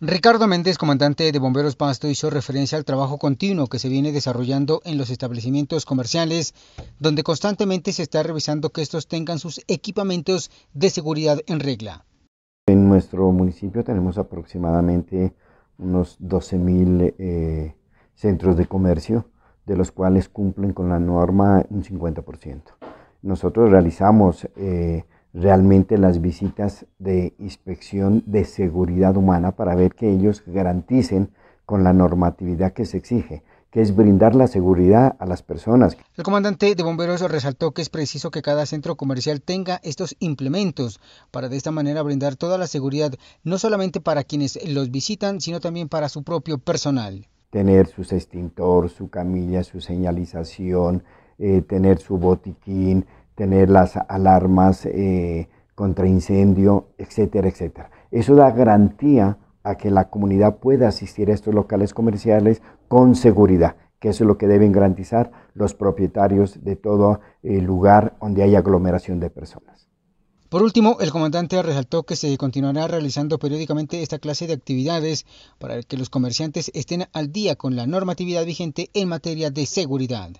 Ricardo Méndez, comandante de Bomberos Pasto, hizo referencia al trabajo continuo que se viene desarrollando en los establecimientos comerciales, donde constantemente se está revisando que estos tengan sus equipamientos de seguridad en regla. En nuestro municipio tenemos aproximadamente unos 12.000 eh, centros de comercio, de los cuales cumplen con la norma un 50%. Nosotros realizamos... Eh, realmente las visitas de inspección de seguridad humana para ver que ellos garanticen con la normatividad que se exige que es brindar la seguridad a las personas. El comandante de bomberos resaltó que es preciso que cada centro comercial tenga estos implementos para de esta manera brindar toda la seguridad, no solamente para quienes los visitan, sino también para su propio personal. Tener sus extintor, su camilla, su señalización, eh, tener su botiquín, tener las alarmas eh, contra incendio, etcétera, etcétera. Eso da garantía a que la comunidad pueda asistir a estos locales comerciales con seguridad, que eso es lo que deben garantizar los propietarios de todo el eh, lugar donde hay aglomeración de personas. Por último, el comandante resaltó que se continuará realizando periódicamente esta clase de actividades para que los comerciantes estén al día con la normatividad vigente en materia de seguridad.